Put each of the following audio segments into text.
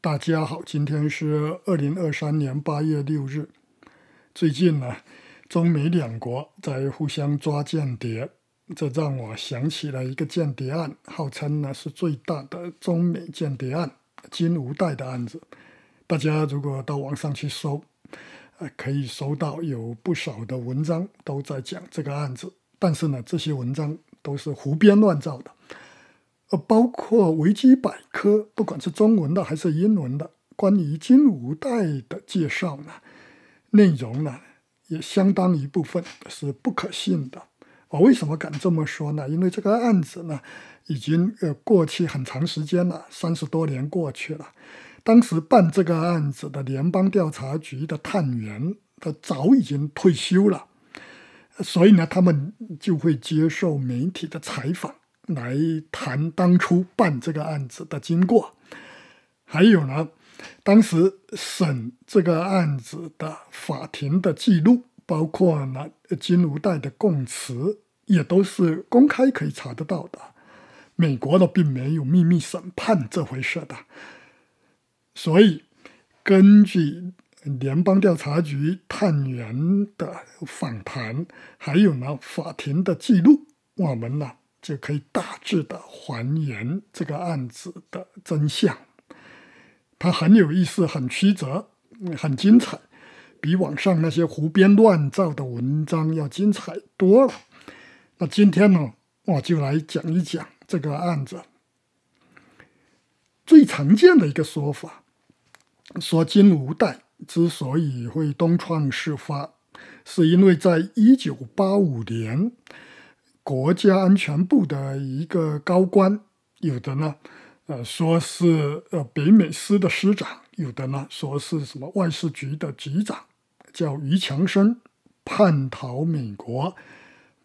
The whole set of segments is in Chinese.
大家好，今天是二零二三年八月六日。最近呢，中美两国在互相抓间谍，这让我想起了一个间谍案，号称呢是最大的中美间谍案——金无代的案子。大家如果到网上去搜，可以搜到有不少的文章都在讲这个案子，但是呢，这些文章都是胡编乱造的。呃，包括维基百科，不管是中文的还是英文的，关于金五代的介绍呢，内容呢也相当一部分是不可信的。我为什么敢这么说呢？因为这个案子呢，已经呃过去很长时间了，三十多年过去了，当时办这个案子的联邦调查局的探员他早已经退休了，所以呢，他们就会接受媒体的采访。来谈当初办这个案子的经过，还有呢，当时审这个案子的法庭的记录，包括呢金无代的供词，也都是公开可以查得到的。美国的并没有秘密审判这回事的，所以根据联邦调查局探员的访谈，还有呢法庭的记录，我们呢。就可以大致的还原这个案子的真相，它很有意思，很曲折，很精彩，比网上那些胡编乱造的文章要精彩多了。那今天呢，我就来讲一讲这个案子最常见的一个说法，说金无代之所以会东窗事发，是因为在一九八五年。国家安全部的一个高官，有的呢，呃，说是呃北美司的司长，有的呢说是什么外事局的局长，叫于强生叛逃美国，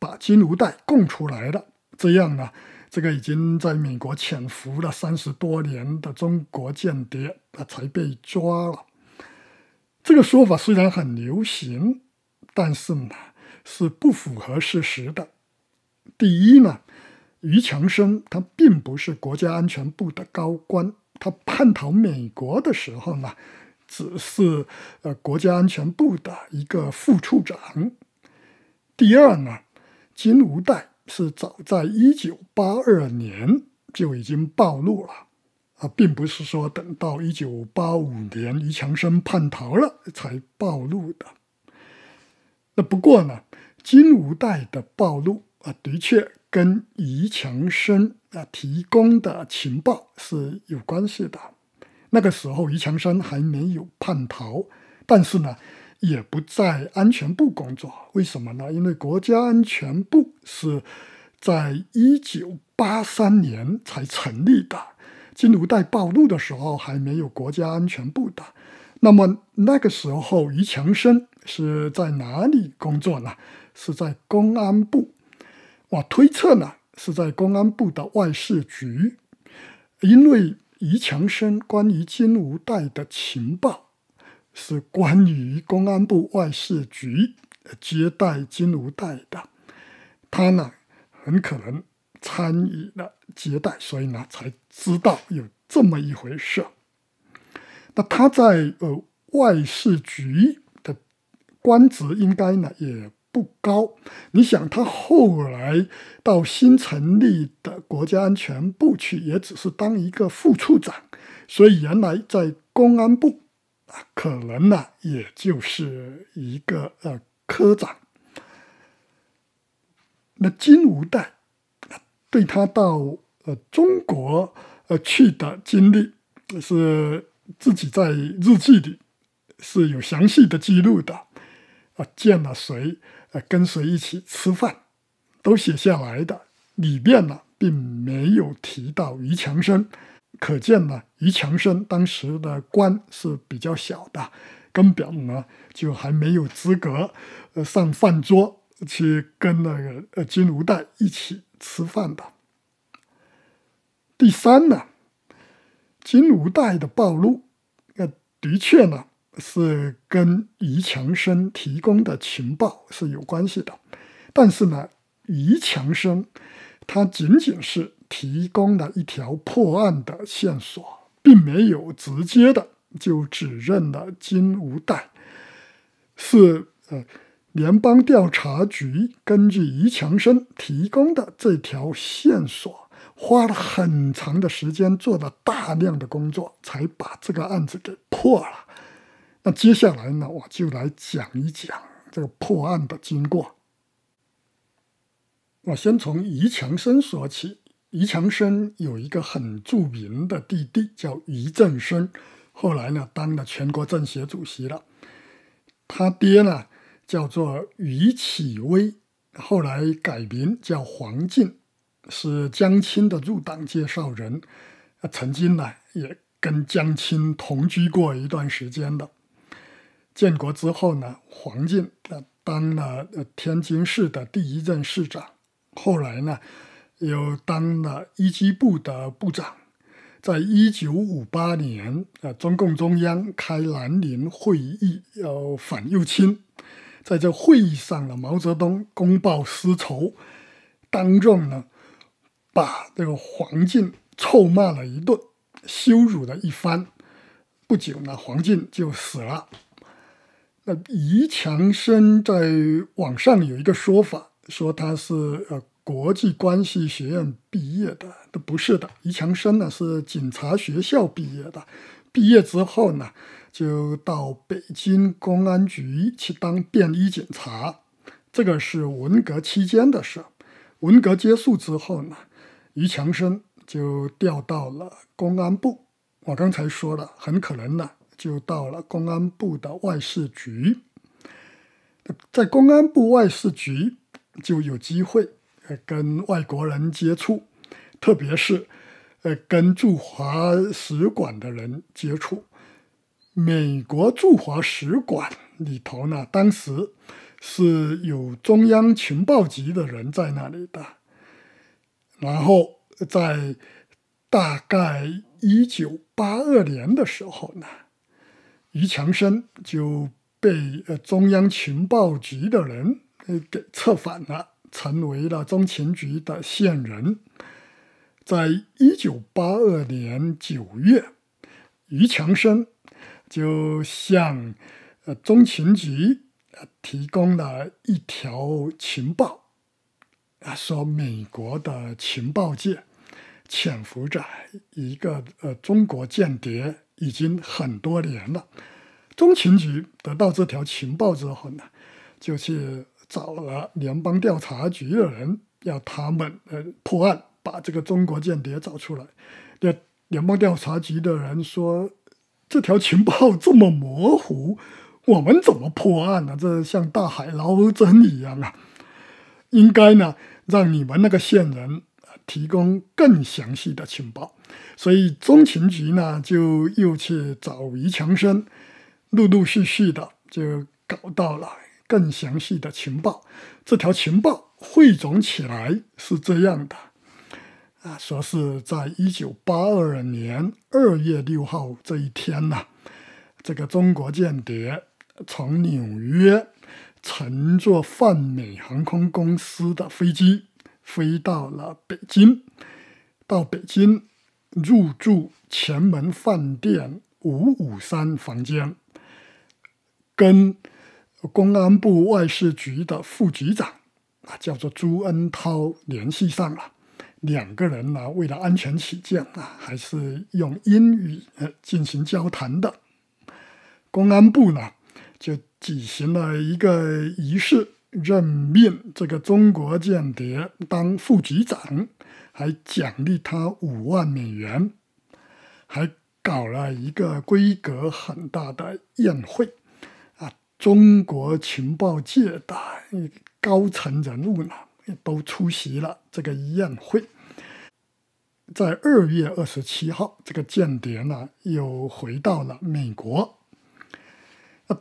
把金如带供出来了。这样呢，这个已经在美国潜伏了三十多年的中国间谍，他才被抓了。这个说法虽然很流行，但是呢是不符合事实的。第一呢，于强生他并不是国家安全部的高官，他叛逃美国的时候呢，只是呃国家安全部的一个副处长。第二呢，金吾代是早在一九八二年就已经暴露了，啊，并不是说等到一九八五年于强生叛逃了才暴露的。那不过呢，金吾代的暴露。啊，的确跟于强生啊提供的情报是有关系的。那个时候，于强生还没有叛逃，但是呢，也不在安全部工作。为什么呢？因为国家安全部是在一九八三年才成立的。金如带暴露的时候还没有国家安全部的。那么那个时候，于强生是在哪里工作呢？是在公安部。我推测呢，是在公安部的外事局，因为于强生关于金无代的情报，是关于公安部外事局接待金无代的，他呢很可能参与了接待，所以呢才知道有这么一回事。那他在呃外事局的官职应该呢也。不高，你想他后来到新成立的国家安全部去，也只是当一个副处长，所以原来在公安部啊，可能呢也就是一个呃科长。那金吾带对他到呃中国呃去的经历，是自己在日记里是有详细的记录的，啊，见了谁。呃，跟随一起吃饭，都写下来的里面呢，并没有提到于强生，可见呢，于强生当时的官是比较小的，根本呢就还没有资格，呃，上饭桌去跟那个呃金如岱一起吃饭的。第三呢，金如岱的暴露，呃，的确呢。是跟于强生提供的情报是有关系的，但是呢，于强生他仅仅是提供了一条破案的线索，并没有直接的就指认了金无代，是呃，联邦调查局根据于强生提供的这条线索，花了很长的时间，做了大量的工作，才把这个案子给破了。那接下来呢，我就来讲一讲这个破案的经过。我先从于强生说起。于强生有一个很著名的弟弟叫于正生，后来呢当了全国政协主席了。他爹呢叫做于启威，后来改名叫黄进，是江青的入党介绍人，曾经呢也跟江青同居过一段时间的。建国之后呢，黄敬呃当了天津市的第一任市长，后来呢，又当了一机部的部长。在一九五八年呃，中共中央开南宁会议要反右倾，在这会议上呢，毛泽东公报私仇，当众呢把这个黄敬臭骂了一顿，羞辱了一番。不久呢，黄敬就死了。那于强生在网上有一个说法，说他是呃国际关系学院毕业的，都不是的。于强生呢是警察学校毕业的，毕业之后呢就到北京公安局去当便衣警察，这个是文革期间的事。文革结束之后呢，于强生就调到了公安部。我刚才说了，很可能呢。就到了公安部的外事局，在公安部外事局就有机会跟外国人接触，特别是呃跟驻华使馆的人接触。美国驻华使馆里头呢，当时是有中央情报局的人在那里的。然后在大概一九八二年的时候呢。于强生就被呃中央情报局的人给策反了，成为了中情局的线人。在一九八二年九月，于强生就向呃中情局提供了一条情报，啊，说美国的情报界潜伏着一个呃中国间谍。已经很多年了。中情局得到这条情报之后呢，就去找了联邦调查局的人，要他们呃破案，把这个中国间谍找出来。那联邦调查局的人说，这条情报这么模糊，我们怎么破案呢？这像大海捞针一样啊！应该呢，让你们那个线人提供更详细的情报。所以，中情局呢就又去找于强生，陆陆续续的就搞到了更详细的情报。这条情报汇总起来是这样的：啊，说是在一九八二年二月六号这一天呢，这个中国间谍从纽约乘坐泛美航空公司的飞机飞到了北京，到北京。入住前门饭店五五三房间，跟公安部外事局的副局长啊，叫做朱恩涛联系上了。两个人呢，为了安全起见啊，还是用英语进行交谈的。公安部呢，就举行了一个仪式。任命这个中国间谍当副局长，还奖励他五万美元，还搞了一个规格很大的宴会，啊，中国情报界的高层人物呢都出席了这个宴会。在二月二十七号，这个间谍呢又回到了美国，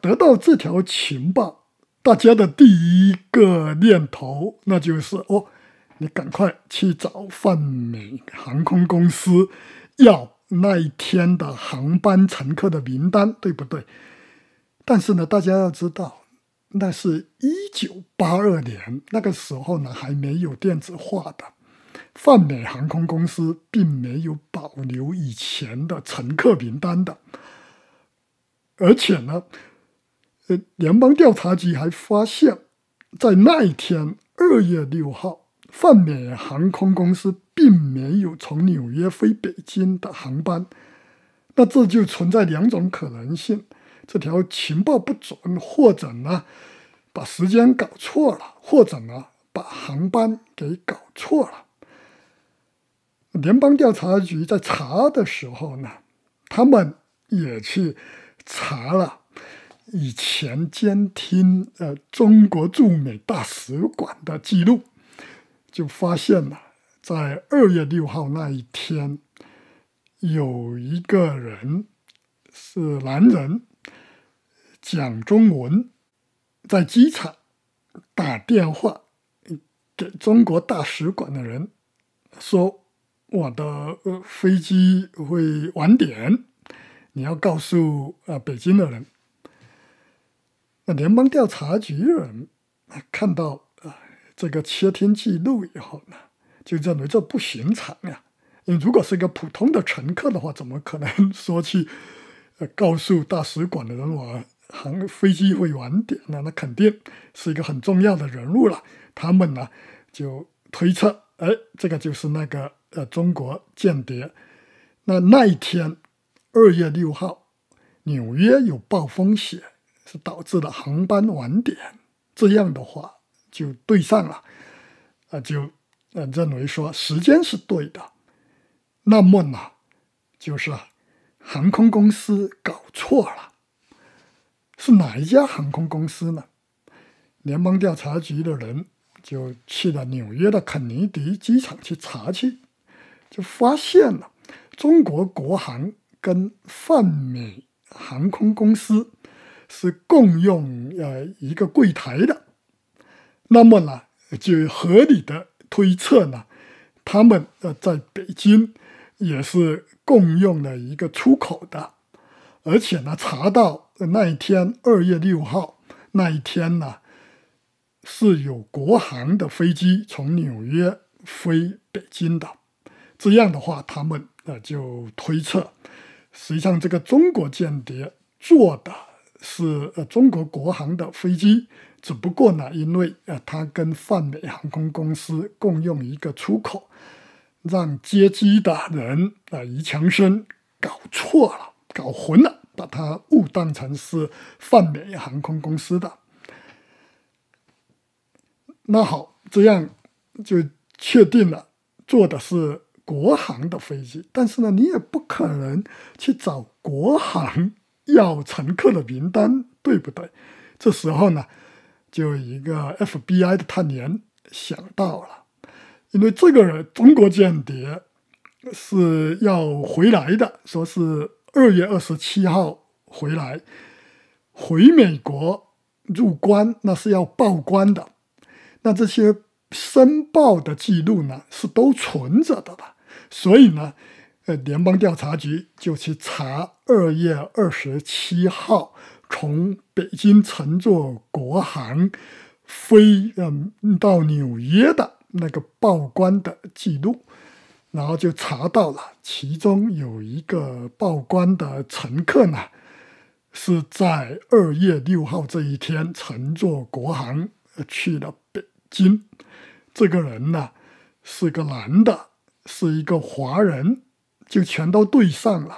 得到这条情报。大家的第一个念头，那就是哦，你赶快去找泛美航空公司要那一天的航班乘客的名单，对不对？但是呢，大家要知道，那是一九八二年，那个时候呢还没有电子化的，泛美航空公司并没有保留以前的乘客名单的，而且呢。联邦调查局还发现，在那一天二月六号，泛美航空公司并没有从纽约飞北京的航班。那这就存在两种可能性：这条情报不准，或者呢，把时间搞错了，或者呢，把航班给搞错了。联邦调查局在查的时候呢，他们也去查了。以前监听呃中国驻美大使馆的记录，就发现了在二月六号那一天，有一个人是男人，讲中文，在机场打电话给中国大使馆的人，说我的飞机会晚点，你要告诉呃北京的人。那联邦调查局人啊，看到啊这个窃听记录以后呢，就认为这不寻常呀。因为如果是一个普通的乘客的话，怎么可能 说去告诉大使馆的人我航飞机会晚点呢？那肯定是一个很重要的人物了。他们呢就推测，哎，这个就是那个呃中国间谍。那那一天，二月六号，纽约有暴风雪。是导致了航班晚点，这样的话就对上了，啊，就呃认为说时间是对的，那么呢，就是航空公司搞错了，是哪一家航空公司呢？联邦调查局的人就去了纽约的肯尼迪机场去查去，就发现了中国国航跟泛美航空公司。是共用呃一个柜台的，那么呢，就合理的推测呢，他们呃在北京也是共用了一个出口的，而且呢查到那一天二月六号那一天呢，是有国航的飞机从纽约飞北京的，这样的话他们呃就推测，实际上这个中国间谍做的。是呃，中国国航的飞机，只不过呢，因为呃，他跟泛美航空公司共用一个出口，让接机的人啊，于强生搞错了，搞混了，把他误当成是泛美航空公司的。那好，这样就确定了坐的是国航的飞机，但是呢，你也不可能去找国航。要乘客的名单，对不对？这时候呢，就一个 FBI 的探员想到了，因为这个中国间谍是要回来的，说是二月二十七号回来，回美国入关，那是要报关的。那这些申报的记录呢，是都存着的吧？所以呢。呃，联邦调查局就去查二月二十七号从北京乘坐国航飞嗯到纽约的那个报关的记录，然后就查到了，其中有一个报关的乘客呢，是在二月六号这一天乘坐国航去了北京，这个人呢是个男的，是一个华人。就全都对上了，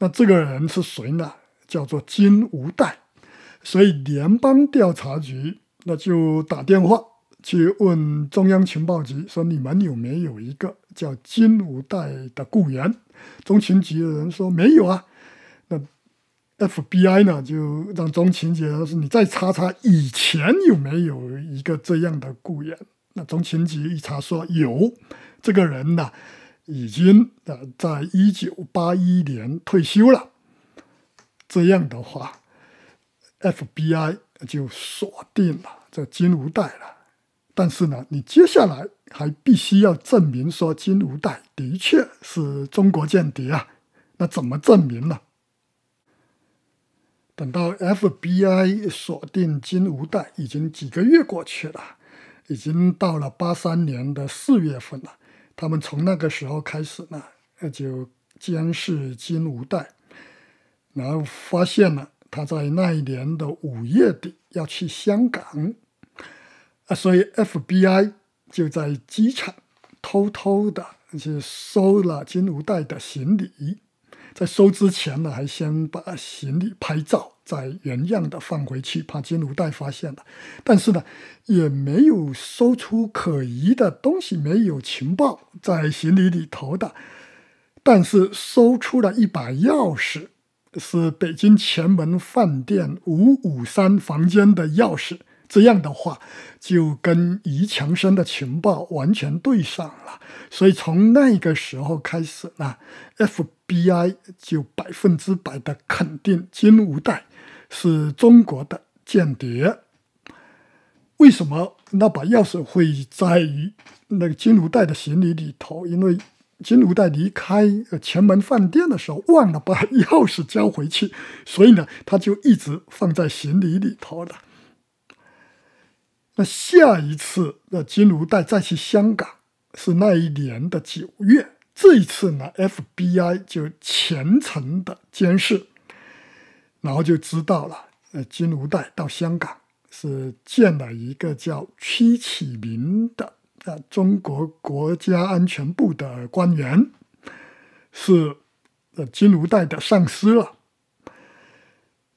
那这个人是谁呢？叫做金无代，所以联邦调查局那就打电话去问中央情报局，说你们有没有一个叫金无代的雇员？中情局的人说没有啊。那 FBI 呢就让中情局说你再查查以前有没有一个这样的雇员。那中情局一查说有，这个人呢。已经啊，在一九八一年退休了。这样的话，FBI 就锁定了这金无代了。但是呢，你接下来还必须要证明说金无代的确是中国间谍啊。那怎么证明呢？等到 FBI 锁定金无代已经几个月过去了，已经到了八三年的四月份了。他们从那个时候开始呢，就监视金无代，然后发现了他在那一年的五月底要去香港，啊，所以 FBI 就在机场偷偷的就收了金无代的行李。在收之前呢，还先把行李拍照，再原样的放回去，怕金如带发现了。但是呢，也没有搜出可疑的东西，没有情报在行李里头的。但是搜出了一把钥匙，是北京前门饭店五五三房间的钥匙。这样的话，就跟余强生的情报完全对上了。所以从那个时候开始呢，FBI 就百分之百的肯定金无代是中国的间谍。为什么那把钥匙会在于那个金无代的行李里头？因为金无代离开前门饭店的时候，忘了把钥匙交回去，所以呢，他就一直放在行李里头了。那下一次的金如代再去香港是那一年的九月。这一次呢，FBI 就虔诚的监视，然后就知道了。呃，金如代到香港是见了一个叫屈启明的啊，中国国家安全部的官员，是呃金如代的上司了。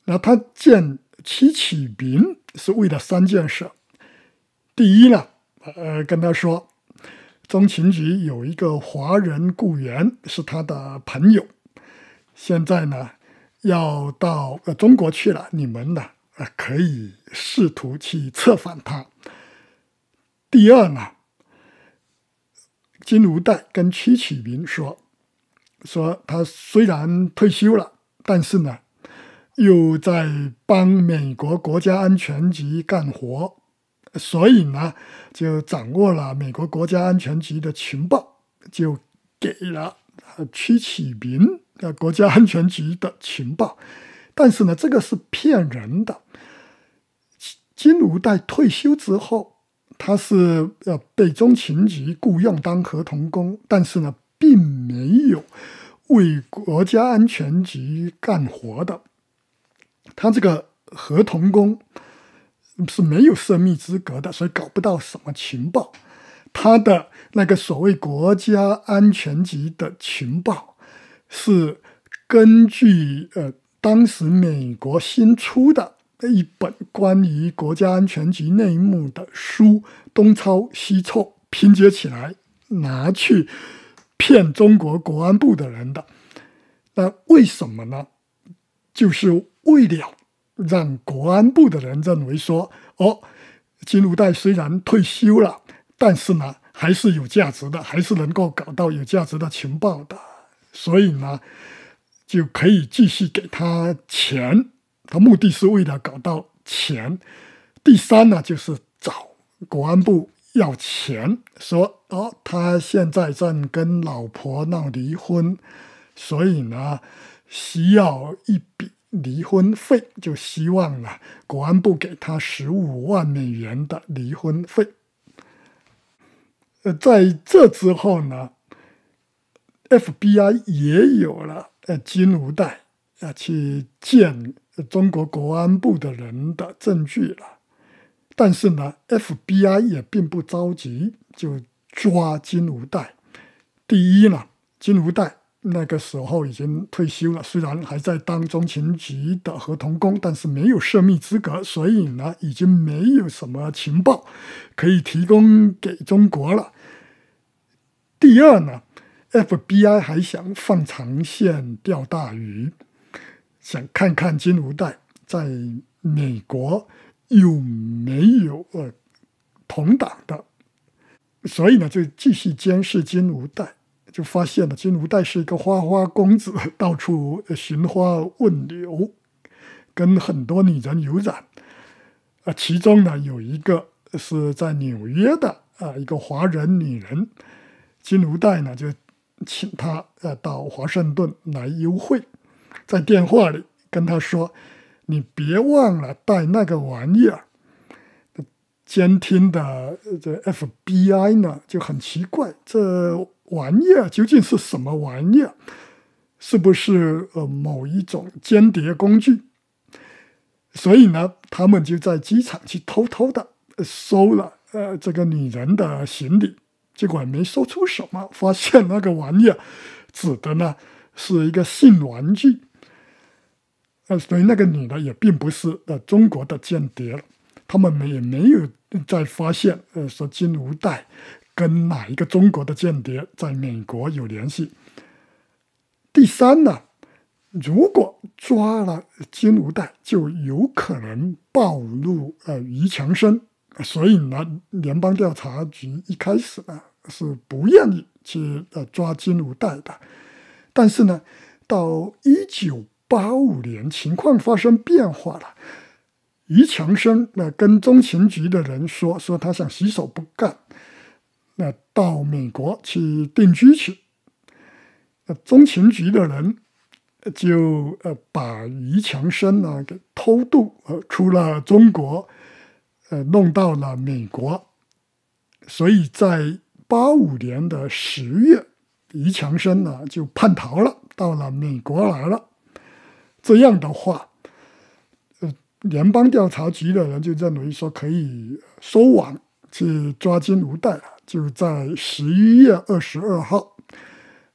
那他见屈启明是为了三件事。第一呢，呃，跟他说，中情局有一个华人雇员是他的朋友，现在呢要到中国去了，你们呢呃可以试图去策反他。第二呢，金无代跟曲启明说，说他虽然退休了，但是呢又在帮美国国家安全局干活。所以呢，就掌握了美国国家安全局的情报，就给了曲启明的国家安全局的情报，但是呢，这个是骗人的。金吾代退休之后，他是呃被中情局雇佣当合同工，但是呢，并没有为国家安全局干活的，他这个合同工。是没有涉密资格的，所以搞不到什么情报。他的那个所谓国家安全局的情报，是根据呃当时美国新出的一本关于国家安全局内幕的书，东抄西凑拼接起来，拿去骗中国国安部的人的。那为什么呢？就是为了。让国安部的人认为说，哦，金无怠虽然退休了，但是呢还是有价值的，还是能够搞到有价值的情报的，所以呢就可以继续给他钱。他目的是为了搞到钱。第三呢就是找国安部要钱，说哦，他现在正跟老婆闹离婚，所以呢需要一笔。离婚费就希望啊国安部给他十五万美元的离婚费。呃，在这之后呢，FBI 也有了呃金无怠要去见中国国安部的人的证据了，但是呢，FBI 也并不着急就抓金无怠。第一呢，金无怠。那个时候已经退休了，虽然还在当中情局的合同工，但是没有涉密资格，所以呢，已经没有什么情报可以提供给中国了。第二呢，FBI 还想放长线钓大鱼，想看看金无代在美国有没有呃同党的，所以呢，就继续监视金无代。就发现了金吾代是一个花花公子，到处寻花问柳，跟很多女人有染。啊，其中呢有一个是在纽约的啊，一个华人女人。金吾代呢就请他呃到华盛顿来幽会，在电话里跟他说：“你别忘了带那个玩意儿。”监听的这 FBI 呢就很奇怪，这。玩意究竟是什么玩意？是不是呃某一种间谍工具？所以呢，他们就在机场去偷偷的搜了呃这个女人的行李，结果没搜出什么，发现那个玩意指的呢是一个性玩具。呃，所以那个女的也并不是呃中国的间谍了，他们没也没有再发现呃说金无代跟哪一个中国的间谍在美国有联系？第三呢，如果抓了金无代，就有可能暴露呃于强生。所以呢，联邦调查局一开始呢是不愿意去呃抓金无代的。但是呢，到一九八五年，情况发生变化了。于强生呢跟中情局的人说，说他想洗手不干。到美国去定居去，呃，中情局的人就呃把于强生呢给偷渡呃出了中国，呃，弄到了美国，所以在八五年的十月，于强生呢就叛逃了，到了美国来了。这样的话，联邦调查局的人就认为说可以收网去抓金无怠了。就在十一月二十二号，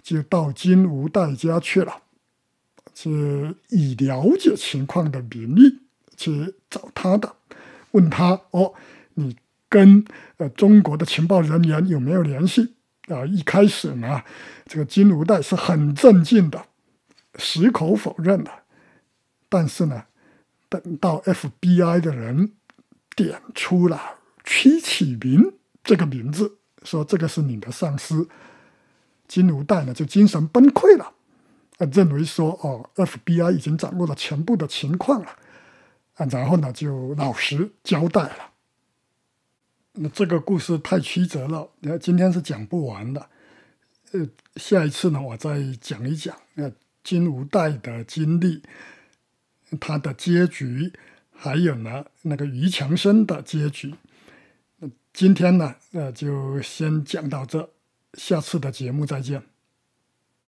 就到金吾代家去了，去以了解情况的名义去找他的，问他：“哦，你跟呃中国的情报人员有没有联系？”啊，一开始呢，这个金吾代是很镇静的，矢口否认的。但是呢，等到 FBI 的人点出了屈启明这个名字。说这个是你的上司金无代呢，就精神崩溃了，啊，认为说哦，FBI 已经掌握了全部的情况了，啊，然后呢就老实交代了。那这个故事太曲折了，那今天是讲不完的，呃，下一次呢我再讲一讲那金无代的经历，他的结局，还有呢那个于强生的结局。今天呢，呃，就先讲到这，下次的节目再见。